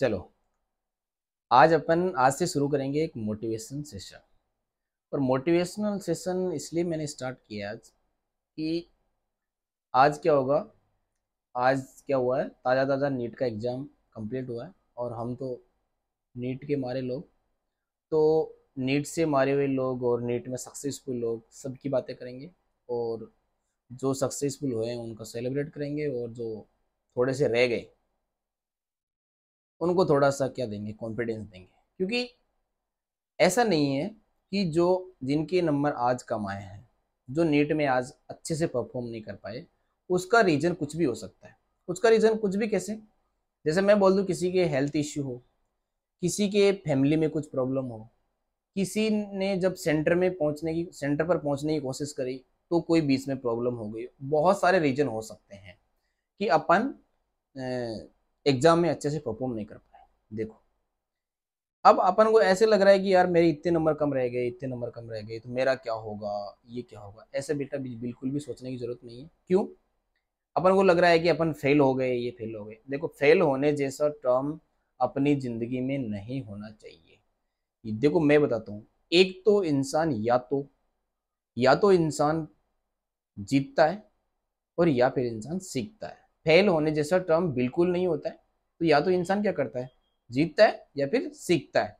चलो आज अपन आज से शुरू करेंगे एक मोटिवेशन सेशन और मोटिवेशनल सेशन इसलिए मैंने स्टार्ट किया आज कि आज क्या होगा आज क्या हुआ है ताज़ा ताज़ा नीट का एग्ज़ाम कंप्लीट हुआ है और हम तो नीट के मारे लोग तो नीट से मारे हुए लोग और नीट में सक्सेसफुल लोग सबकी बातें करेंगे और जो सक्सेसफुल हुए हैं उनका सेलिब्रेट करेंगे और जो थोड़े से रह गए उनको थोड़ा सा क्या देंगे कॉन्फिडेंस देंगे क्योंकि ऐसा नहीं है कि जो जिनके नंबर आज कम आए हैं जो नेट में आज अच्छे से परफॉर्म नहीं कर पाए उसका रीज़न कुछ भी हो सकता है उसका रीज़न कुछ भी कैसे जैसे मैं बोल दूँ किसी के हेल्थ इश्यू हो किसी के फैमिली में कुछ प्रॉब्लम हो किसी ने जब सेंटर में पहुंचने की सेंटर पर पहुंचने की कोशिश करी तो कोई बीच में प्रॉब्लम हो गई बहुत सारे रीजन हो सकते हैं कि अपन एग्जाम में अच्छे से परफॉर्म नहीं कर पाए देखो अब अपन को ऐसे लग रहा है कि यार मेरे इतने नंबर कम रह गए इतने नंबर कम रह गए तो मेरा क्या होगा ये क्या होगा ऐसे बेटा बिल्कुल भी सोचने की जरूरत नहीं है क्यों अपन को लग रहा है कि अपन फेल हो गए ये फेल हो गए देखो फेल होने जैसा टर्म अपनी ज़िंदगी में नहीं होना चाहिए देखो मैं बताता हूँ एक तो इंसान या तो या तो इंसान जीतता है और या फिर इंसान सीखता है फेल होने जैसा टर्म बिल्कुल नहीं होता है तो या तो इंसान क्या करता है जीतता है या फिर सीखता है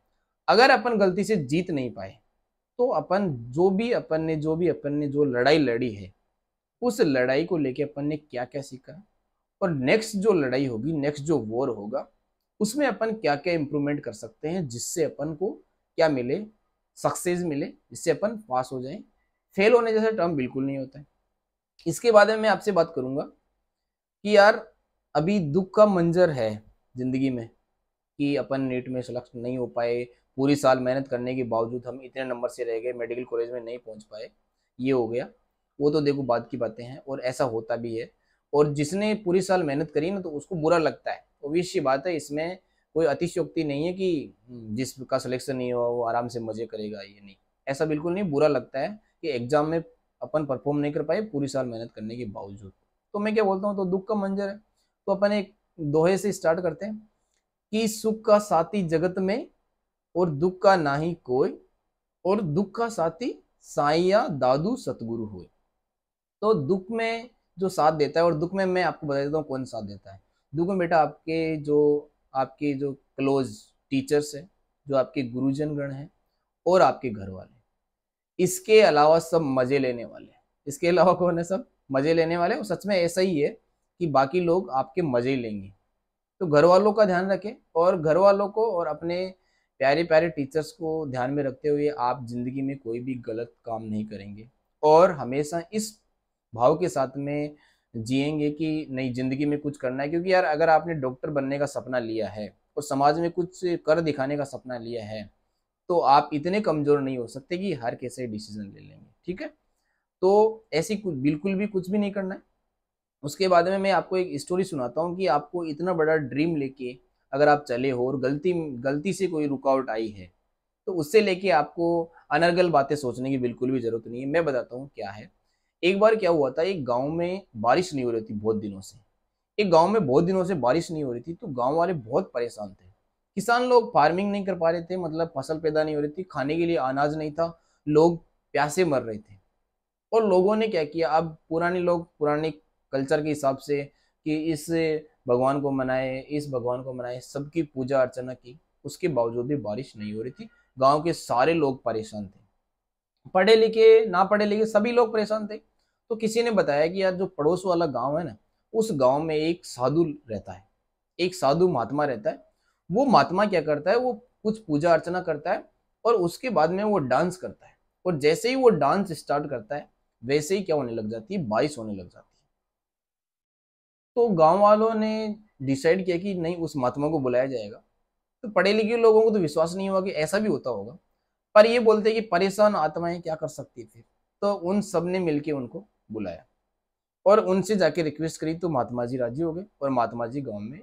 अगर अपन गलती से जीत नहीं पाए तो अपन जो भी अपन ने जो भी अपन ने जो लड़ाई लड़ी है उस लड़ाई को लेके अपन ने क्या क्या सीखा और नेक्स्ट जो लड़ाई होगी नेक्स्ट जो वॉर होगा उसमें अपन क्या क्या इम्प्रूवमेंट कर सकते हैं जिससे अपन को क्या मिले सक्सेस मिले जिससे अपन पास हो जाए फेल होने जैसा टर्म बिल्कुल नहीं होता है इसके बाद में मैं आपसे बात करूंगा कि यार अभी दुख का मंजर है ज़िंदगी में कि अपन नेट में सिलेक्ट नहीं हो पाए पूरी साल मेहनत करने के बावजूद हम इतने नंबर से रह गए मेडिकल कॉलेज में नहीं पहुंच पाए ये हो गया वो तो देखो बाद की बातें हैं और ऐसा होता भी है और जिसने पूरी साल मेहनत करी ना तो उसको बुरा लगता है ओबियस सी बात है इसमें कोई अतिशयोक्ति नहीं है कि हम्म, जिसका सिलेक्शन नहीं हुआ वो आराम से मजे करेगा ये नहीं ऐसा बिल्कुल नहीं बुरा लगता है कि एग्जाम में अपन परफॉर्म नहीं कर पाए पूरी साल मेहनत करने के बावजूद तो मैं क्या बोलता हूँ तो दुख का मंजर है तो अपन एक दोहे से स्टार्ट करते हैं कि सुख का साथी जगत में और दुख का ना ही कोई और दुख का साथी साइया दादू सतगुरु हुए तो दुख में जो साथ देता है और दुख में मैं आपको बता देता हूँ कौन साथ देता है दुख में बेटा आपके जो आपके जो क्लोज टीचर्स हैं जो आपके गुरुजन गण हैं और आपके घर वाले इसके अलावा सब मजे लेने वाले इसके अलावा कौन है सब मज़े लेने वाले और सच में ऐसा ही है कि बाकी लोग आपके मज़े लेंगे तो घर वालों का ध्यान रखें और घर वालों को और अपने प्यारे प्यारे टीचर्स को ध्यान में रखते हुए आप ज़िंदगी में कोई भी गलत काम नहीं करेंगे और हमेशा इस भाव के साथ में जिएंगे कि नहीं ज़िंदगी में कुछ करना है क्योंकि यार अगर आपने डॉक्टर बनने का सपना लिया है और समाज में कुछ कर दिखाने का सपना लिया है तो आप इतने कमज़ोर नहीं हो सकते कि हर कैसे डिसीजन ले लेंगे ठीक है तो ऐसी कुछ बिल्कुल भी कुछ भी नहीं करना है उसके बाद में मैं आपको एक स्टोरी सुनाता हूँ कि आपको इतना बड़ा ड्रीम लेके अगर आप चले हो और गलती गलती से कोई रुकावट आई है तो उससे लेके आपको अनर्गल बातें सोचने की बिल्कुल भी ज़रूरत नहीं है मैं बताता हूँ क्या है एक बार क्या हुआ था एक गांव में बारिश नहीं हो रही थी बहुत दिनों से एक गांव में बहुत दिनों से बारिश नहीं हो रही थी तो गांव वाले बहुत परेशान थे किसान लोग फार्मिंग नहीं कर पा रहे थे मतलब फसल पैदा नहीं हो रही थी खाने के लिए अनाज नहीं था लोग प्यासे मर रहे थे और लोगों ने क्या किया अब पुराने लोग पुराने कल्चर के हिसाब से कि इस भगवान को मनाए इस भगवान को मनाए सबकी पूजा अर्चना की उसके बावजूद भी बारिश नहीं हो रही थी गांव के सारे लोग परेशान थे पढ़े लिखे ना पढ़े लिखे सभी लोग परेशान थे तो किसी ने बताया कि यार जो पड़ोस वाला गांव है ना उस गांव में एक साधु रहता है एक साधु महात्मा रहता है वो महात्मा क्या करता है वो कुछ पूजा अर्चना करता है और उसके बाद में वो डांस करता है और जैसे ही वो डांस स्टार्ट करता है वैसे ही क्या होने लग जाती है बाईस होने लग जाती है तो गांव वालों ने डिसाइड किया कि नहीं उस महात्मा को बुलाया जाएगा तो पढ़े लिखे लोगों को तो विश्वास नहीं हुआ कि ऐसा भी होता होगा पर ये बोलते कि परेशान आत्माएं क्या कर सकती थी तो उन सब ने मिलकर उनको बुलाया और उनसे जाके रिक्वेस्ट करी तो महात्मा जी राजी हो गए और महात्मा जी गाँव में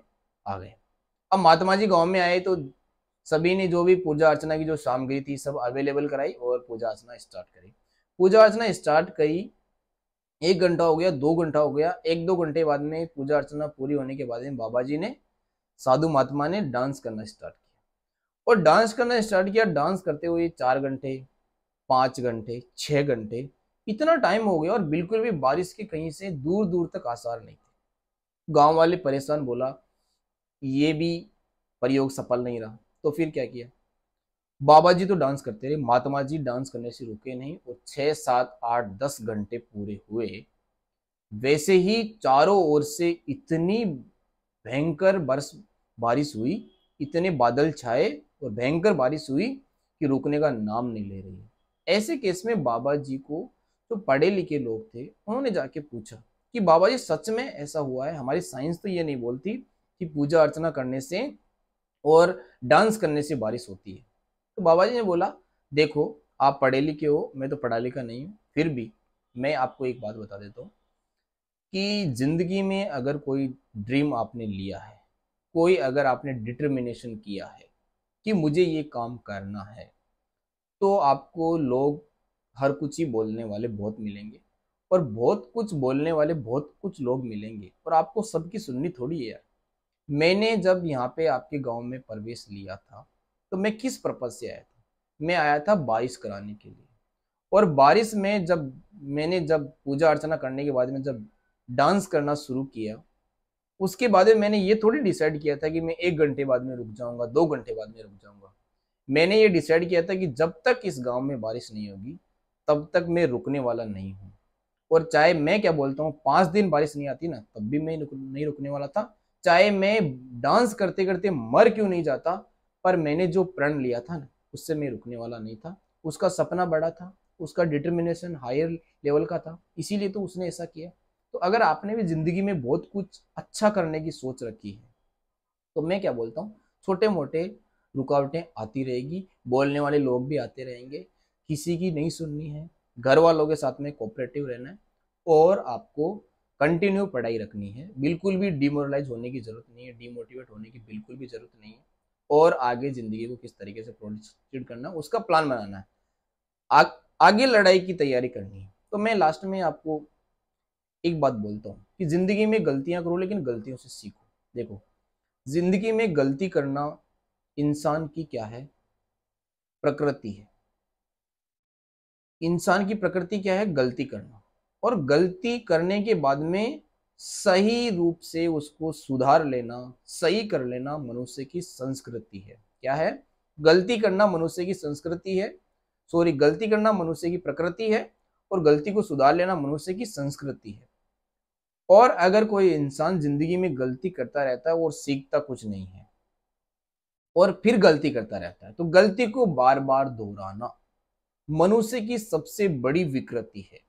आ गए अब महात्मा जी गाँव में आए तो सभी ने जो भी पूजा अर्चना की जो सामग्री थी सब अवेलेबल कराई और पूजा अर्चना स्टार्ट करी पूजा अर्चना स्टार्ट करी एक घंटा हो गया दो घंटा हो गया एक दो घंटे बाद में पूजा अर्चना पूरी होने के बाद में बाबा जी ने साधु महात्मा ने डांस करना स्टार्ट किया और डांस करना स्टार्ट किया डांस करते हुए चार घंटे पाँच घंटे छः घंटे इतना टाइम हो गया और बिल्कुल भी बारिश के कहीं से दूर दूर तक आसार नहीं थे गांव वाले परेशान बोला ये भी प्रयोग सफल नहीं रहा तो फिर क्या किया बाबा जी तो डांस करते रहे महात्मा जी डांस करने से रुके नहीं और छः सात आठ दस घंटे पूरे हुए वैसे ही चारों ओर से इतनी भयंकर बर्फ बारिश हुई इतने बादल छाए और भयंकर बारिश हुई कि रुकने का नाम नहीं ले रही ऐसे केस में बाबा जी को जो तो पढ़े लिखे लोग थे उन्होंने जाके पूछा कि बाबा जी सच में ऐसा हुआ है हमारी साइंस तो ये नहीं बोलती कि पूजा अर्चना करने से और डांस करने से बारिश होती है तो बाबा जी ने बोला देखो आप पढ़े लिखे हो मैं तो पढ़ा लिखा नहीं हूँ फिर भी मैं आपको एक बात बता देता हूँ कि ज़िंदगी में अगर कोई ड्रीम आपने लिया है कोई अगर आपने डिटर्मिनेशन किया है कि मुझे ये काम करना है तो आपको लोग हर कुछ ही बोलने वाले बहुत मिलेंगे और बहुत कुछ बोलने वाले बहुत कुछ लोग मिलेंगे और आपको सबकी सुननी थोड़ी है यार मैंने जब यहाँ पे आपके गांव में प्रवेश लिया था तो मैं किस पर्पज से आया था मैं आया था बारिश कराने के लिए और बारिश में जब मैंने जब पूजा अर्चना करने के बाद में जब डांस करना शुरू किया उसके बाद में मैंने ये थोड़ी डिसाइड किया था कि मैं एक घंटे बाद में रुक जाऊंगा दो घंटे बाद में रुक जाऊंगा मैंने ये डिसाइड किया था कि जब तक इस गांव में बारिश नहीं होगी तब तक मैं रुकने वाला नहीं हूँ और चाहे मैं क्या बोलता हूँ पाँच दिन बारिश नहीं आती ना तब भी मैं नहीं रुकने वाला था चाहे मैं डांस करते करते मर क्यों नहीं जाता पर मैंने जो प्रण लिया था ना उससे मैं रुकने वाला नहीं था उसका सपना बड़ा था उसका डिटर्मिनेशन हायर लेवल का था इसीलिए तो उसने ऐसा किया तो अगर आपने भी ज़िंदगी में बहुत कुछ अच्छा करने की सोच रखी है तो मैं क्या बोलता हूँ छोटे मोटे रुकावटें आती रहेगी बोलने वाले लोग भी आते रहेंगे किसी की नहीं सुननी है घर वालों के साथ में कोऑपरेटिव रहना है और आपको कंटिन्यू पढ़ाई रखनी है बिल्कुल भी डिमोरलाइज होने की ज़रूरत नहीं है डीमोटिवेट होने की बिल्कुल भी ज़रूरत नहीं है और आगे जिंदगी को किस तरीके से प्रोसीड करना है उसका प्लान बनाना है आ, आगे लड़ाई की तैयारी करनी है तो मैं लास्ट में आपको एक बात बोलता हूँ कि जिंदगी में गलतियाँ करो लेकिन गलतियों से सीखो देखो जिंदगी में गलती करना इंसान की क्या है प्रकृति है इंसान की प्रकृति क्या है गलती करना और गलती करने के बाद में सही रूप से उसको सुधार लेना सही कर लेना मनुष्य की संस्कृति है क्या है गलती करना मनुष्य की संस्कृति है सॉरी गलती करना मनुष्य की प्रकृति है और गलती को सुधार लेना मनुष्य की संस्कृति है और अगर कोई इंसान जिंदगी में गलती करता रहता है और सीखता कुछ नहीं है और फिर गलती करता रहता है तो गलती को बार बार दोहराना मनुष्य की सबसे बड़ी विकृति है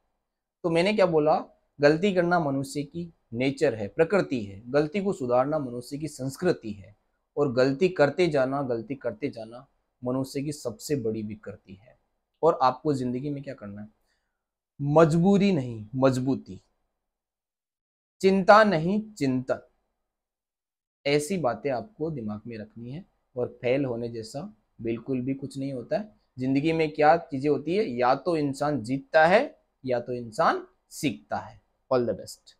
तो मैंने क्या बोला गलती करना मनुष्य की नेचर है प्रकृति है गलती को सुधारना मनुष्य की संस्कृति है और गलती करते जाना गलती करते जाना मनुष्य की सबसे बड़ी विकृति है और आपको जिंदगी में क्या करना है मजबूरी नहीं मजबूती चिंता नहीं चिंतन ऐसी बातें आपको दिमाग में रखनी है और फेल होने जैसा बिल्कुल भी कुछ नहीं होता है जिंदगी में क्या चीजें होती है या तो इंसान जीतता है या तो इंसान सीखता है ऑल द बेस्ट